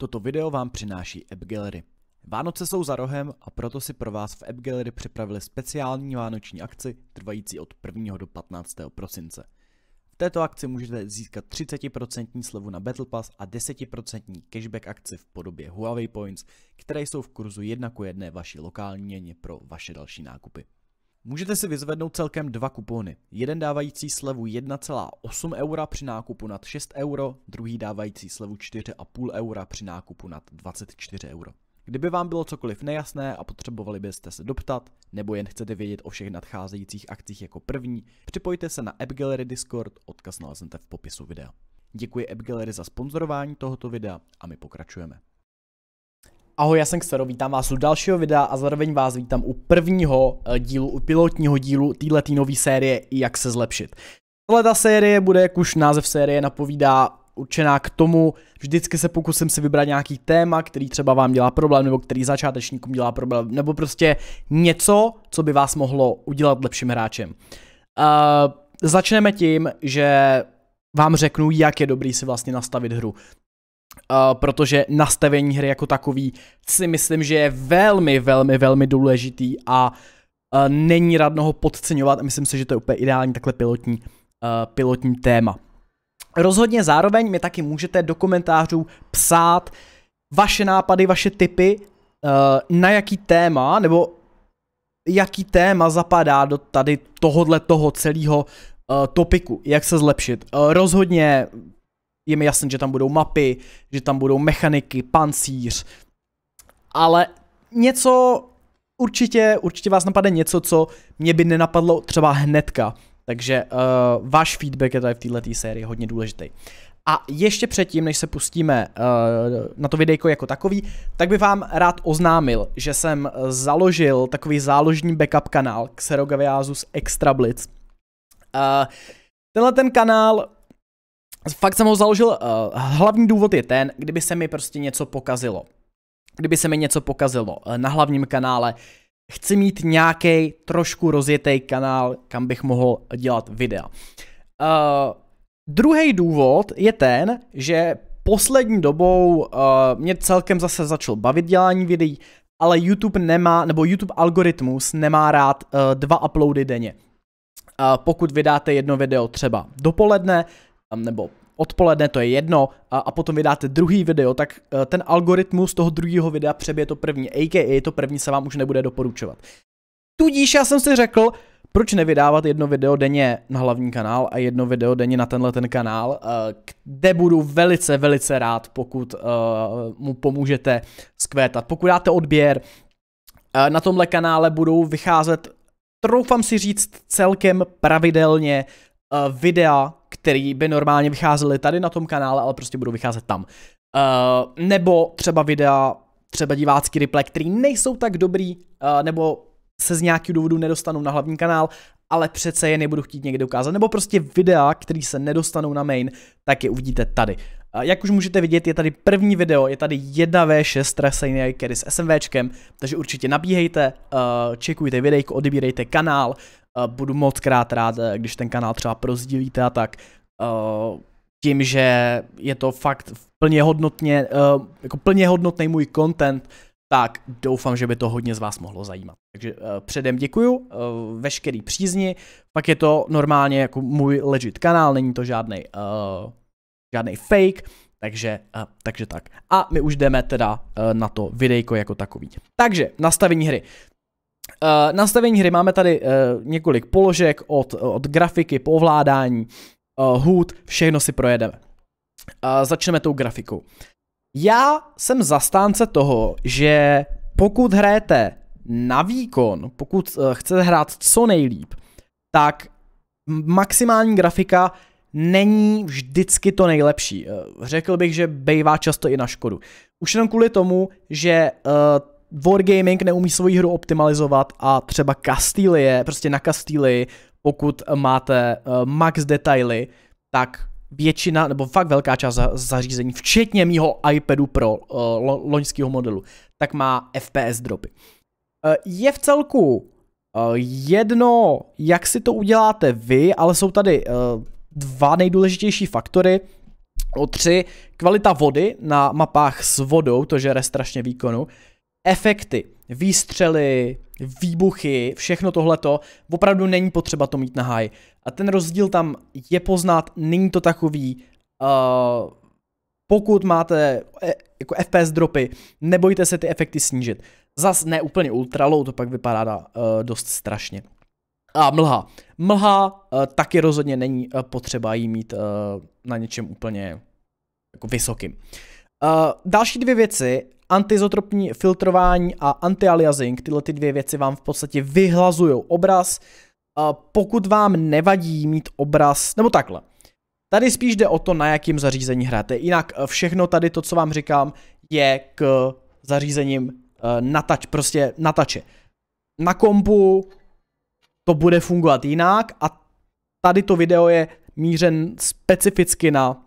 Toto video vám přináší App Gallery. Vánoce jsou za rohem a proto si pro vás v App Gallery připravili speciální vánoční akci trvající od 1. do 15. prosince. V této akci můžete získat 30% slevu na Battle Pass a 10% cashback akci v podobě Huawei Points, které jsou v kurzu 1 k 1 vaší lokální měně pro vaše další nákupy. Můžete si vyzvednout celkem dva kupony. Jeden dávající slevu 1,8 eura při nákupu nad 6 euro, druhý dávající slevu 4,5 eura při nákupu nad 24 euro. Kdyby vám bylo cokoliv nejasné a potřebovali byste se doptat, nebo jen chcete vědět o všech nadcházejících akcích jako první, připojte se na App Gallery Discord, odkaz naleznete v popisu videa. Děkuji App Gallery za sponzorování tohoto videa a my pokračujeme. Ahoj, já jsem Xero, vítám vás u dalšího videa a zároveň vás vítám u prvního eh, dílu, u pilotního dílu této nové série Jak se zlepšit. Tohle ta série bude, jak už název série napovídá, určená k tomu, vždycky se pokusím si vybrat nějaký téma, který třeba vám dělá problém, nebo který začátečníkům dělá problém, nebo prostě něco, co by vás mohlo udělat lepším hráčem. Uh, začneme tím, že vám řeknu, jak je dobrý si vlastně nastavit hru. Uh, protože nastavení hry jako takový si myslím, že je velmi, velmi, velmi důležitý a uh, není radno ho podceňovat a myslím si, že to je úplně ideální takhle pilotní, uh, pilotní téma. Rozhodně zároveň mi taky můžete do komentářů psát vaše nápady, vaše tipy, na jaký téma, nebo jaký téma zapadá do tady tohodle toho celého topiku, jak se zlepšit. Rozhodně je mi jasné, že tam budou mapy, že tam budou mechaniky, pancíř, ale něco určitě, určitě vás napadne něco, co mě by nenapadlo třeba hnedka. Takže uh, váš feedback je tady v této sérii hodně důležitý. A ještě předtím, než se pustíme uh, na to videjko jako takový, tak bych vám rád oznámil, že jsem založil takový záložní backup kanál Xerogaviasus Extra Blitz. Uh, tenhle ten kanál fakt jsem ho založil, uh, hlavní důvod je ten, kdyby se mi prostě něco pokazilo. Kdyby se mi něco pokazilo uh, na hlavním kanále, chci mít nějaký trošku rozjetý kanál, kam bych mohl dělat videa. Uh, eh, druhý důvod je ten, že poslední dobou uh, mě celkem zase začal bavit dělání videí, ale YouTube nemá, nebo YouTube algoritmus nemá rád uh, dva uploady denně. Uh, pokud vydáte jedno video třeba dopoledne, nebo odpoledne, to je jedno, a, a potom vydáte druhý video, tak e, ten algoritmus toho druhého videa přebije to první, a.k.a. to první se vám už nebude doporučovat. Tudíž já jsem si řekl, proč nevydávat jedno video denně na hlavní kanál a jedno video denně na tenhle ten kanál, e, kde budu velice, velice rád, pokud e, mu pomůžete skvétat. Pokud dáte odběr, na tomhle kanále budou vycházet, troufám si říct, celkem pravidelně videa, který by normálně vycházely tady na tom kanále, ale prostě budou vycházet tam. Uh, nebo třeba videa, třeba divácký replay, který nejsou tak dobrý, uh, nebo se z nějakého důvodu nedostanou na hlavní kanál, ale přece je nebudu chtít někde ukázat. Nebo prostě videa, které se nedostanou na main, tak je uvidíte tady. Eh, jak už můžete vidět, je tady první video, je tady 1v6 Trasenia Jakery s SMVčkem, takže určitě nabíhejte, čekujte videjko, odebírejte kanál, budu moc krát rád, když ten kanál třeba prozdílíte a tak uh, tím, že je to fakt plně hodnotně, uh, jako plně hodnotný můj content, tak doufám, že by to hodně z vás mohlo zajímat. Takže uh, předem děkuju, uh, veškerý přízni, pak je to normálně jako můj legit kanál, není to žádný uh, žádnej fake, takže, uh, takže tak. A my už jdeme teda uh, na to videjko jako takový. Takže, nastavení hry. Uh, nastavení hry máme tady uh, několik položek od, od grafiky po ovládání, uh, hůd, všechno si projedeme. Uh, začneme tou grafikou. Já jsem zastánce toho, že pokud hrajete na výkon, pokud uh, chcete hrát co nejlíp, tak maximální grafika není vždycky to nejlepší. Eh, řekl bych, že bývá často i na škodu. Už jenom kvůli tomu, že uh, Wargaming neumí svoji hru optimalizovat a třeba Castilie, prostě na Castile pokud máte eh, max detaily, tak většina, nebo fakt velká část zařízení, včetně mýho iPadu Pro eh, loňského modelu, tak má FPS dropy. Eh, je v celku jedno, jak si to uděláte vy, ale jsou tady dva nejdůležitější faktory. O tři, kvalita vody na mapách s vodou, to žere strašně výkonu. Efekty výstřely, výbuchy, všechno tohleto, opravdu není potřeba to mít na high. A ten rozdíl tam je poznat, není to takový, uh, pokud máte e, jako FPS dropy, nebojte se ty efekty snížit. Zas ne úplně ultralou, to pak vypadá uh, dost strašně. A mlha. Mlha uh, taky rozhodně není uh, potřeba jí mít uh, na něčem úplně jako vysokým. Uh, další dvě věci, Antizotropní filtrování a antialiasing, tyhle ty dvě věci vám v podstatě vyhlazují obraz. Pokud vám nevadí mít obraz, nebo takhle, Tady spíš jde o to, na jakým zařízení hrajete. Jinak eh, všechno tady to, co vám říkám, je k zařízením eh, natač, prostě natače. Na kompu to bude fungovat jinak a tady to video je mířen specificky na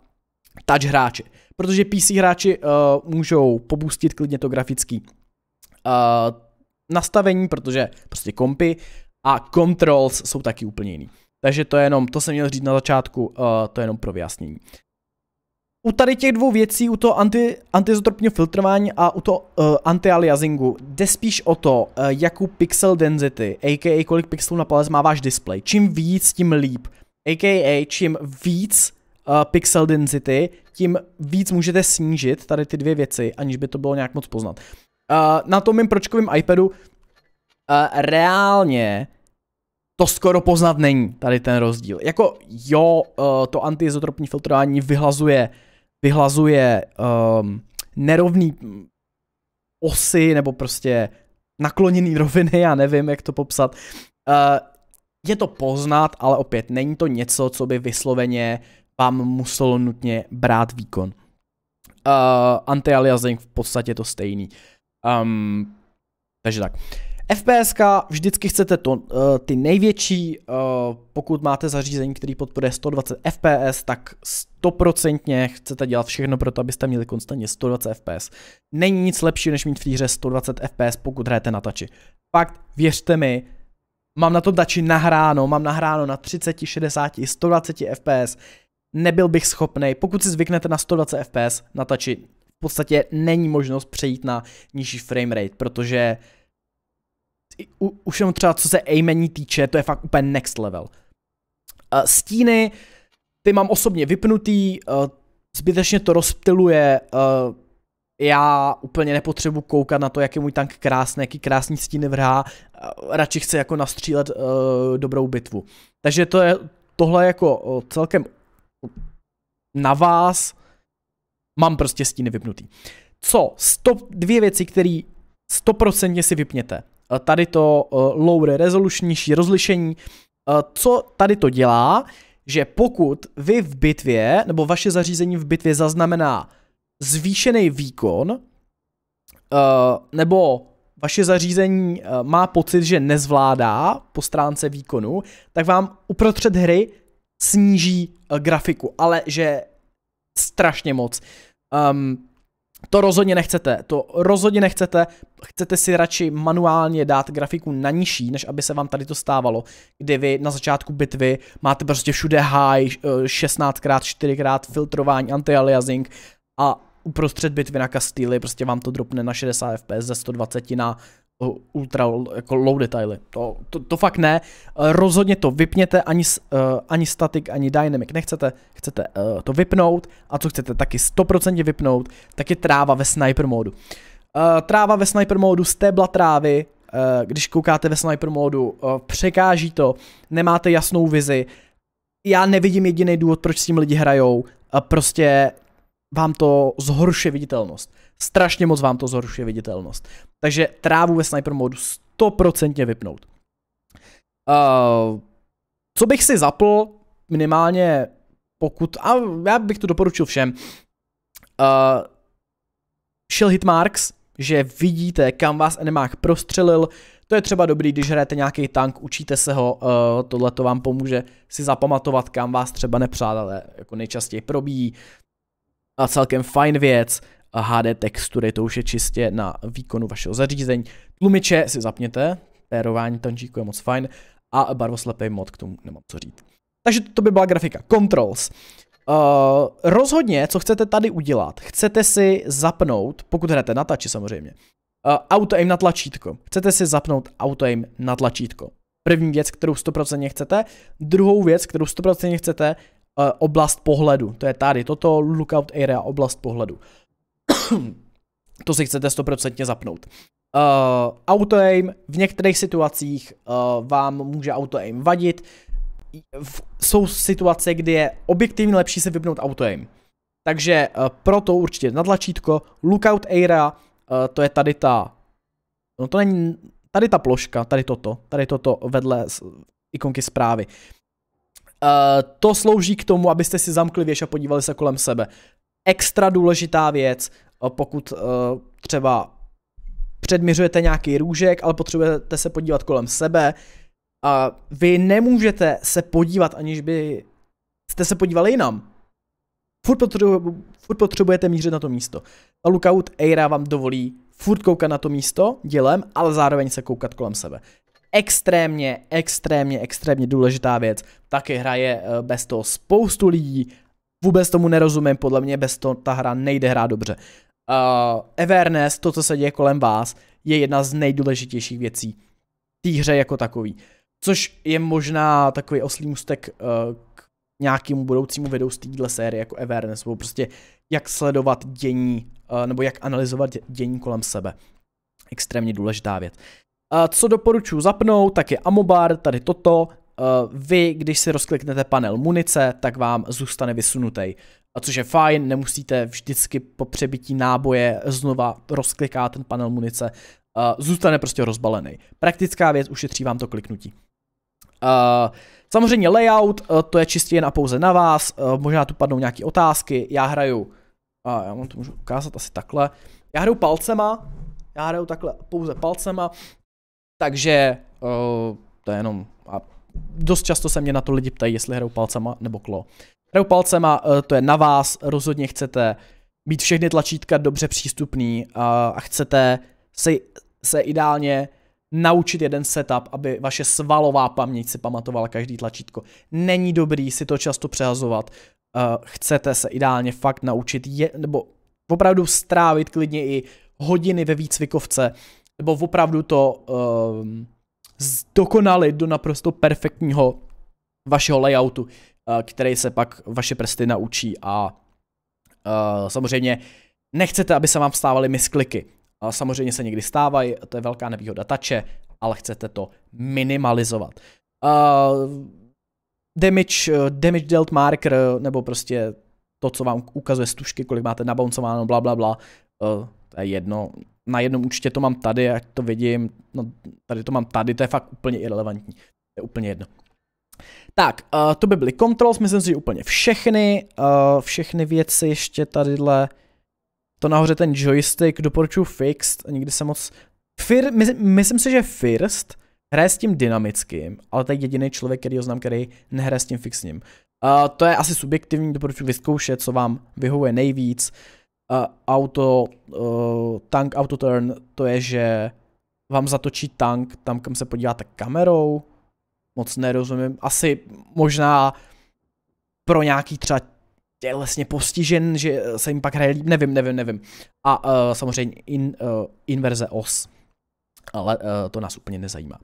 touch hráče protože PC hráči uh, můžou pobustit klidně to grafický uh, nastavení, protože prostě kompy a controls jsou taky úplně jiný. Takže to je jenom, to jsem měl říct na začátku, uh, to je jenom pro vyjasnění. U tady těch dvou věcí, u toho anti, antizotropního filtrování a u toho uh, antialiasingu, jde spíš o to, uh, jakou pixel density, aka kolik pixelů na palec má váš display. Čím víc, tím líp. Aka čím víc Eh, pixel density, tím víc můžete snížit tady ty dvě věci, aniž by to bylo nějak moc poznat. Eh, na tom mým pročkovým iPadu eh, reálně to skoro poznat není, tady ten rozdíl. Jako jo, to antiizotropní filtrování vyhlazuje, vyhlazuje um, nerovný osy nebo prostě nakloněný roviny, já nevím, jak to popsat. Uh, je to poznat, ale opět není to něco, co by vysloveně uh, vám muselo nutně brát výkon. Uh, eh, anti-aliasing v podstatě to stejný. Um, takže tak. FPSK vždycky chcete to, uh, ty největší, uh, pokud máte zařízení, který podporuje 120 FPS, tak stoprocentně chcete dělat všechno pro to, abyste měli konstantně 120 FPS. Není nic lepší, než mít v hře 120 FPS, pokud hrajete na tači. Fakt, věřte mi, mám na tom tači nahráno, mám nahráno na 30, 60, 120 FPS, nebyl bych schopný. Pokud si zvyknete na 120 fps natačit, v podstatě není možnost přejít na nižší frame rate, protože u, už jenom třeba co se aimení týče, to je fakt úplně next level. Uh, stíny, ty mám osobně vypnutý, uh, zbytečně to rozptiluje, uh, já úplně nepotřebuji koukat na to, jak je můj tank krásný, jaký krásný stíny vrhá, uh, eh, radši chci jako nastřílet uh, dobrou bitvu. Takže to je, tohle je jako celkem na vás. Mám prostě stíny vypnutý. Co? Stop, dvě věci, které stoprocentně si vypněte. Eh, tady to eh, low resolution, rozlišení. Eh, co tady to dělá? Že pokud vy v bitvě, nebo vaše zařízení v bitvě zaznamená zvýšený výkon, nebo vaše zařízení má pocit, že nezvládá po stránce výkonu, tak vám uprostřed hry sníží uh, grafiku, ale že strašně moc. Um, to rozhodně nechcete, to rozhodně nechcete, chcete si radši manuálně dát grafiku na nižší, než aby se vám tady to stávalo, kdy vy na začátku bitvy máte prostě všude high, 16x, eh, 4x filtrování, anti-aliasing a uprostřed bitvy na Castile prostě vám to dropne na 60 fps ze 120 na ultra jako low detaily. To, to, to fakt ne. Eh, rozhodně to vypněte, ani, eh, ani static, ani dynamic nechcete. Chcete eh, to vypnout a co chcete taky 100% vypnout, tak je tráva ve sniper módu. tráva ve sniper módu, stébla trávy, když koukáte ve sniper módu, překáží to, nemáte jasnou vizi. Já nevidím jediný důvod, proč s tím lidi hrajou. prostě vám to zhoršuje viditelnost. Strašně moc vám to zhoršuje viditelnost. Takže trávu ve sniper modu 100% vypnout. Uh, co bych si zapl, minimálně pokud, a já bych to doporučil všem, uh, eh, šel hitmarks, že vidíte, kam vás enemák prostřelil, to je třeba dobrý, když hrajete nějaký tank, učíte se ho, uh, tohle to vám pomůže si zapamatovat, kam vás třeba nepřátelé jako nejčastěji probíjí, a celkem fajn věc. HD textury, to už je čistě na výkonu vašeho zařízení. Tlumiče si zapněte, pérování tančíku je moc fajn a barvoslepý mod k tomu nemám co říct. Takže to by byla grafika. Controls. Uh, rozhodně, co chcete tady udělat, chcete si zapnout, pokud hrajete na tači samozřejmě, uh, eh, auto-aim na tlačítko. Chcete si zapnout auto-aim na tlačítko. První věc, kterou 100% chcete, druhou věc, kterou 100% chcete, Eh, oblast pohledu. To je tady toto, lookout area, oblast pohledu. to si chcete stoprocentně zapnout. Uh, eh, auto-aim v některých situacích uh, vám může auto-aim vadit. V, jsou situace, kdy je objektivně lepší se vypnout auto-aim. Takže uh, proto určitě na tlačítko lookout area, uh, to je tady ta, no to není, tady ta ploška, tady toto, tady toto vedle ikonky zprávy. Eh, to slouží k tomu, abyste si zamkli věž a podívali se kolem sebe. Extra důležitá věc, eh, pokud eh, třeba předměřujete nějaký růžek, ale potřebujete se podívat kolem sebe, a vy nemůžete se podívat, aniž by jste se podívali jinam. Furt, potřebu, furt potřebujete mířit na to místo. A Lookout Aira vám dovolí furt koukat na to místo dělem, ale zároveň se koukat kolem sebe extrémně, extrémně, extrémně důležitá věc. Taky hraje eh, bez toho spoustu lidí, vůbec tomu nerozumím, podle mě bez toho ta hra nejde hrát dobře. Uh, eh, Everness, to, co se děje kolem vás, je jedna z nejdůležitějších věcí té hře jako takový. Což je možná takový oslý mustek uh, eh, k nějakému budoucímu videu z téhle série jako Everness, nebo prostě jak sledovat dění, uh, nebo jak analyzovat dění kolem sebe. Extrémně důležitá věc. Co doporučuji zapnout, tak je Amobar, tady toto. Vy, když si rozkliknete panel munice, tak vám zůstane vysunutý. Což je fajn, nemusíte vždycky po přebití náboje znova rozklikat ten panel munice. Zůstane prostě rozbalený. Praktická věc, ušetří vám to kliknutí. samozřejmě layout, to je čistě jen a pouze na vás, možná tu padnou nějaké otázky, já hraju, a já vám to můžu ukázat asi takhle, já hraju palcema, já hraju takhle pouze palcema, takže uh, to je jenom... A dost často se mě na to lidi ptají, jestli hrajou palcema nebo klo. Hrajou palcema, uh, to je na vás, rozhodně chcete být všechny tlačítka dobře přístupný a, a chcete se, se ideálně naučit jeden setup, aby vaše svalová paměť si pamatovala každý tlačítko. Není dobrý si to často přehazovat. Uh, chcete se ideálně fakt naučit, je, nebo opravdu strávit klidně i hodiny ve výcvikovce, nebo opravdu to um, zdokonalit do naprosto perfektního vašeho layoutu, uh, který se pak vaše prsty naučí a uh, samozřejmě nechcete, aby se vám stávaly miskliky. Uh, samozřejmě se někdy stávají, to je velká nevýhoda tače, ale chcete to minimalizovat. Uh, damage, uh, damage dealt marker, nebo prostě to, co vám ukazuje stužky, kolik máte nabouncováno, bla, bla, bla, uh, to je jedno, na jednom účtě to mám tady, ať to vidím, no, tady to mám tady, to je fakt úplně irrelevantní. To je úplně jedno. Tak, uh, to by byly controls, myslím si, že úplně všechny, uh, všechny věci ještě tadyhle, to nahoře ten joystick, doporučuji fixed, nikdy se moc, Fir, my, myslím si, že first hraje s tím dynamickým, ale to je jediný člověk, který ho znám, který nehraje s tím fixním. Uh, to je asi subjektivní, doporučuji vyzkoušet, co vám vyhovuje nejvíc. Uh, uh, auto, uh, tank autoturn, to je, že vám zatočí tank tam, kam se podíváte kamerou. Moc nerozumím. Asi možná pro nějaký třeba tělesně postižen, že se jim pak hraje líp, nevím, nevím, nevím. A uh, samozřejmě in, uh, inverze os. Ale uh, to nás úplně nezajímá.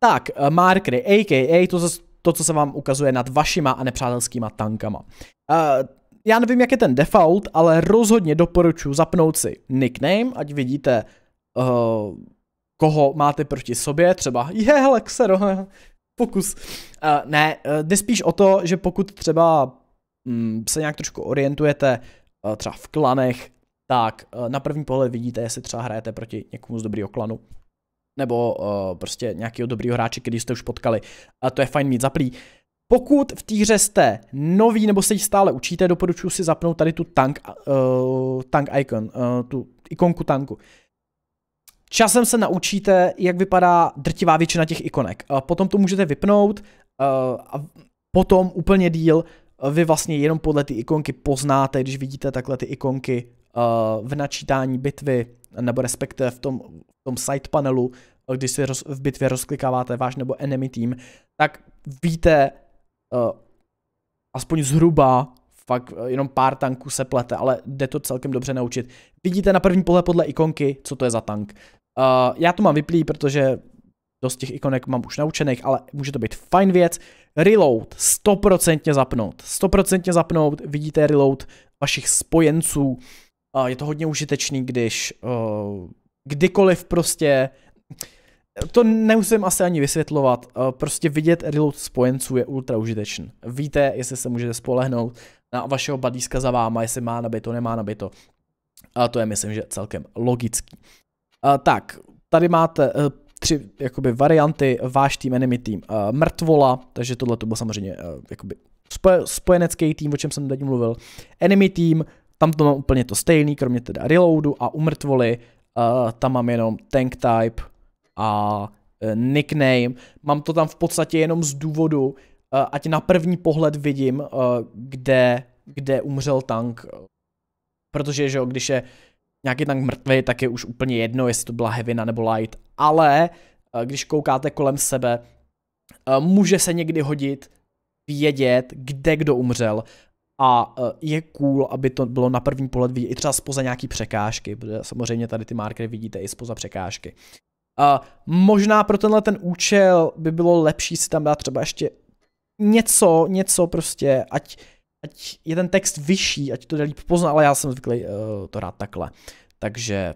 Tak, uh, markery, aka, to, to, co se vám ukazuje nad vašima a nepřátelskýma tankama. Uh, já nevím, jak je ten default, ale rozhodně doporučuji zapnout si nickname, ať vidíte, uh, koho máte proti sobě, třeba je Lexero, pokus. Uh, ne, uh, jde spíš o to, že pokud třeba um, se nějak trošku orientujete uh, třeba v klanech, tak uh, na první pohled vidíte, jestli třeba hrajete proti někomu z dobrýho klanu nebo uh, prostě nějakého dobrýho hráče, který jste už potkali. A to je fajn mít zaplý. Uh, pokud v té hře jste nový nebo se jí stále učíte, doporučuji si zapnout tady tu tank, uh, tank icon, uh, tu ikonku tanku. Časem se naučíte, jak vypadá drtivá většina těch ikonek. Uh, potom to můžete vypnout uh, a potom úplně díl vy vlastně jenom podle ty ikonky poznáte, když vidíte takhle ty ikonky uh, v načítání bitvy, nebo respektive v tom, v tom side panelu, když si roz, v bitvě rozklikáváte váš nebo enemy team, tak víte, uh, aspoň zhruba fakt eh, jenom pár tanků se plete, ale jde to celkem dobře naučit. Vidíte na první pohled podle ikonky, co to je za tank. Uh, já to mám vyplý, protože dost těch ikonek mám už naučených, ale může to být fajn věc. Reload, 100% zapnout. 100% zapnout, vidíte reload vašich spojenců. Uh, je to hodně užitečný, když uh, kdykoliv prostě to nemusím asi ani vysvětlovat, eh, prostě vidět reload spojenců je ultra užitečný. Víte, jestli se můžete spolehnout na vašeho badíska za váma, jestli má nabito, nemá nabito. A to je myslím, že celkem logický. A eh, tak, tady máte eh, tři jakoby varianty, váš tým, enemy tým, mrtvola, takže tohle to byl samozřejmě jakoby spojenecký tým, o čem jsem teď mluvil, enemy tým, tam to mám úplně to stejný, kromě teda reloadu a umrtvoli, uh, tam mám jenom tank type, a e, nickname. Mám to tam v podstatě jenom z důvodu, e, ať na první pohled vidím, e, kde, kde umřel tank. Protože, že jo, když je nějaký tank mrtvý, tak je už úplně jedno, jestli to byla hevina nebo light. Ale když koukáte kolem sebe, může se někdy hodit vědět, kde kdo umřel a je cool, aby to bylo na první pohled vidět i třeba spoza nějaký překážky, protože samozřejmě tady ty markery vidíte i spoza překážky. A možná pro tenhle ten účel by bylo lepší si tam dát třeba ještě něco, něco prostě, ať, ať je ten text vyšší, ať to líp pozná, ale já jsem zvyklý uh, to rád takhle. Takže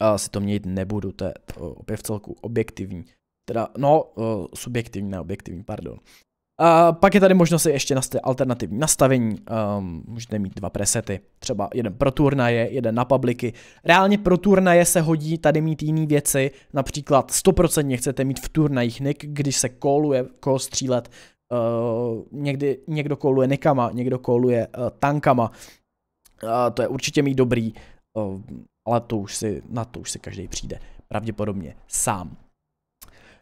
uh, si to měnit nebudu, to je eh, opět v celku objektivní. Teda, no, uh, subjektivní, ne objektivní, pardon. Uh, pak je tady možnost si ještě nast- alternativní nastavení, um, můžete mít dva presety, třeba jeden pro turnaje, jeden na publiky. Reálně pro turnaje se hodí tady mít jiné věci, například 100% chcete mít v turnajích nick, když se koluje, kol střílet, uh, někdy někdo koluje nikama, někdo koluje uh, tankama, uh, to je určitě mít dobrý, uh, ale to už si, na to už si každý přijde, pravděpodobně sám.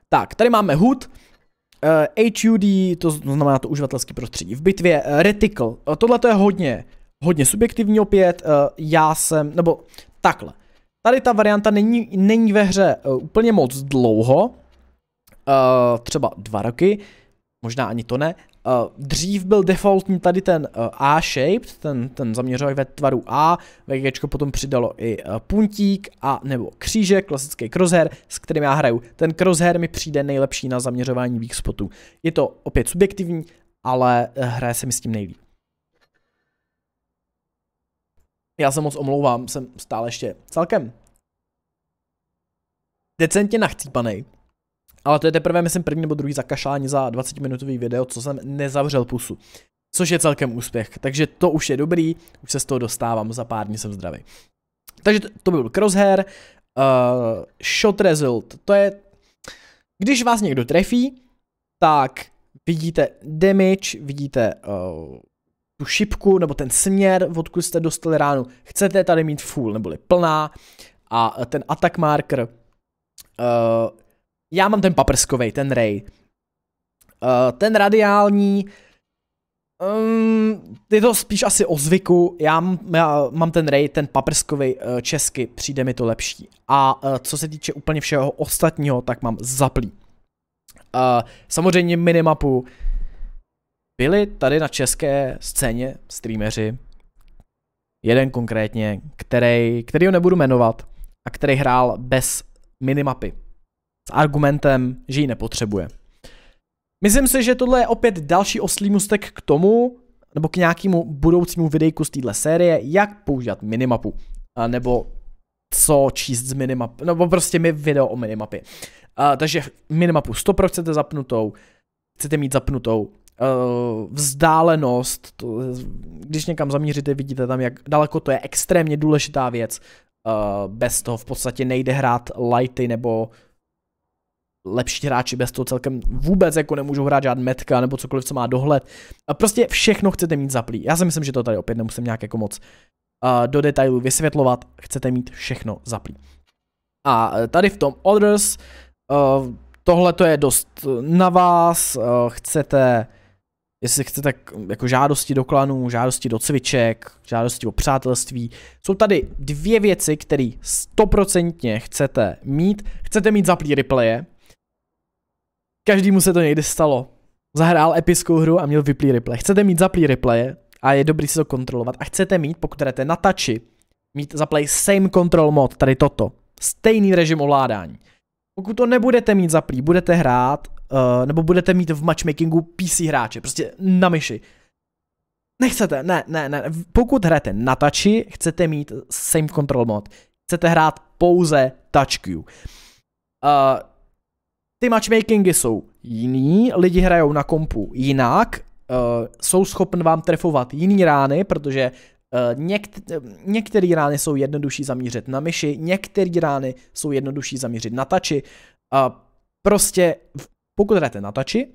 Tak, tady máme HUD, Uh, eh, HUD, to znamená to uživatelské prostředí. V bitvě uh, Reticle, uh, tohle to je hodně, hodně subjektivní opět, uh, já jsem, nebo takhle. Tady ta varianta není, není ve hře uh, úplně moc dlouho, uh, třeba dva roky, možná ani to ne, Eh, dřív byl defaultní tady ten eh, A-shaped, ten, ten zaměřovák ve tvaru A, VG potom přidalo i eh, puntík a nebo křížek, klasický crosshair, s kterým já hraju. Ten crosshair mi přijde nejlepší na zaměřování weak spotů. Je to opět subjektivní, ale hraje se mi s tím nejlíp. Já se moc omlouvám, jsem stále ještě celkem decentně nachcípanej. Ale to je teprve, myslím, první nebo druhý zakašlání za 20-minutový video, co jsem nezavřel pusu. Což je celkem úspěch, takže to už je dobrý, už se z toho dostávám, za pár dní jsem zdravý. Takže to, to byl crosshair, uh, shot result, to je, když vás někdo trefí, tak vidíte damage, vidíte uh, tu šipku nebo ten směr, odkud jste dostali ránu. Chcete tady mít full neboli plná a ten attack marker uh, já mám ten paprskový, ten Ray. Uh, ten radiální, um, je to spíš asi o zvyku, já, mám, já mám ten Ray, ten paprskový uh, eh, česky, přijde mi to lepší. A uh, co se týče úplně všeho ostatního, tak mám zaplý. Uh, samozřejmě minimapu byli tady na české scéně streameři, jeden konkrétně, který, který ho nebudu jmenovat, a který hrál bez minimapy s argumentem, že ji nepotřebuje. Myslím si, že tohle je opět další oslý mustek k tomu, nebo k nějakému budoucímu videjku z téhle série, jak používat minimapu, a nebo co číst z minimapy, nebo prostě mi video o minimapě. A, takže minimapu 100% zapnutou, chcete mít zapnutou e, vzdálenost, to, když někam zamíříte, vidíte tam, jak daleko to je extrémně důležitá věc. E, bez toho v podstatě nejde hrát lighty nebo lepší hráči bez toho celkem vůbec jako nemůžou hrát žádný metka nebo cokoliv, co má dohled. Prostě všechno chcete mít zaplý. Já si myslím, že to tady opět nemusím nějak jako moc uh, do detailů vysvětlovat. Chcete mít všechno zaplý. A e, tady v tom Others, uh, tohle to je dost na vás, uh, chcete jestli chcete jako žádosti do klanů, žádosti do cviček, žádosti o přátelství. Jsou tady dvě věci, které stoprocentně chcete mít. Chcete mít zaplý replaye, Každému se to někdy stalo. Zahrál epickou hru a měl vyplý replay. Chcete mít zaplý replay a je dobrý si to kontrolovat. A chcete mít, pokud jdete na tači, mít zaplay same control mod, tady toto. Stejný režim ovládání. Pokud to nebudete mít zaplý, budete hrát, uh, nebo budete mít v matchmakingu PC hráče, prostě na myši. Nechcete, ne, ne, ne. Pokud hrajete na tači, chcete mít same control mod. Chcete hrát pouze touch queue. Uh, ty matchmakingy jsou jiný, lidi hrajou na kompu jinak, uh, jsou schopni vám trefovat jiný rány, protože uh, někt- některé rány jsou jednodušší zamířit na myši, některé rány jsou jednodušší zamířit na tači. Uh, prostě pokud hrajete na tači,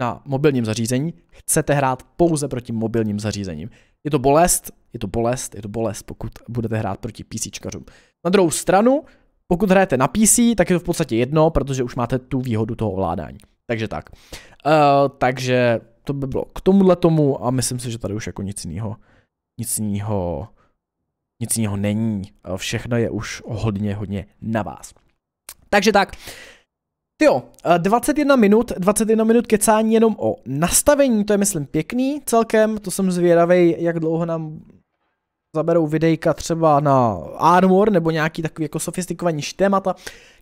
na mobilním zařízení, chcete hrát pouze proti mobilním zařízením. Je to bolest, je to bolest, je to bolest, pokud budete hrát proti PCčkařům. Na druhou stranu, pokud hrajete na PC, tak je to v podstatě jedno, protože už máte tu výhodu toho ovládání. Takže tak. Uh, takže to by bylo k tomuhle tomu a myslím si, že tady už jako nic jiného nic jiného nic jiného není. Eh, všechno je už hodně, hodně na vás. Takže tak, Jo, 21 eh, minut, 21 minut kecání jenom o nastavení, to je myslím pěkný celkem, to jsem zvědavý, jak dlouho nám zaberou videjka třeba na armor nebo nějaký takový jako sofistikovanější témata.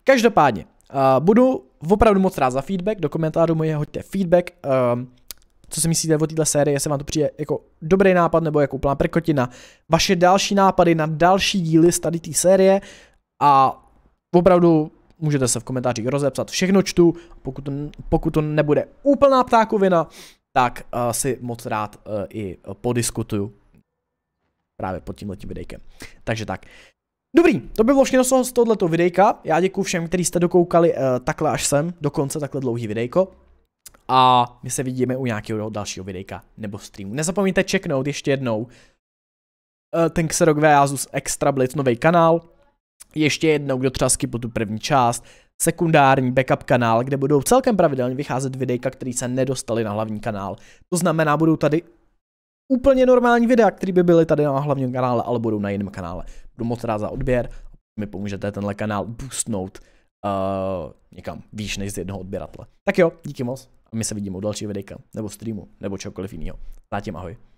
Každopádně, uh, budu opravdu moc rád za feedback, do komentářů moje hoďte feedback, uh, co si myslíte o této sérii, jestli vám to přijde jako dobrý nápad nebo jako úplná prkotina. Vaše další nápady na další díly z tady té série a opravdu můžete se v komentářích rozepsat, všechno čtu, pokud to, pokud to nebude úplná ptákovina, tak uh, si moc rád uh, i podiskutuju právě pod tím videjkem. Takže tak. Dobrý, to by bylo všechno z tohoto videjka. Já děkuji všem, kteří jste dokoukali uh, takhle až sem, dokonce takhle dlouhý videjko. A my se vidíme u nějakého dalšího videjka nebo streamu. Nezapomeňte checknout ještě jednou uh, ten Xerox Veasus Extra Blitz, nový kanál. Ještě jednou, kdo třeba skipl tu první část, sekundární backup kanál, kde budou celkem pravidelně vycházet videjka, které se nedostali na hlavní kanál. To znamená, budou tady úplně normální videa, které by byly tady na hlavním kanále, ale budou na jiném kanále. Budu moc rád za odběr a mi pomůžete tenhle kanál boostnout uh, někam výš než z jednoho odběratele. Tak jo, díky moc a my se vidíme u dalšího videa, nebo streamu, nebo čokoliv jiného. Zatím ahoj.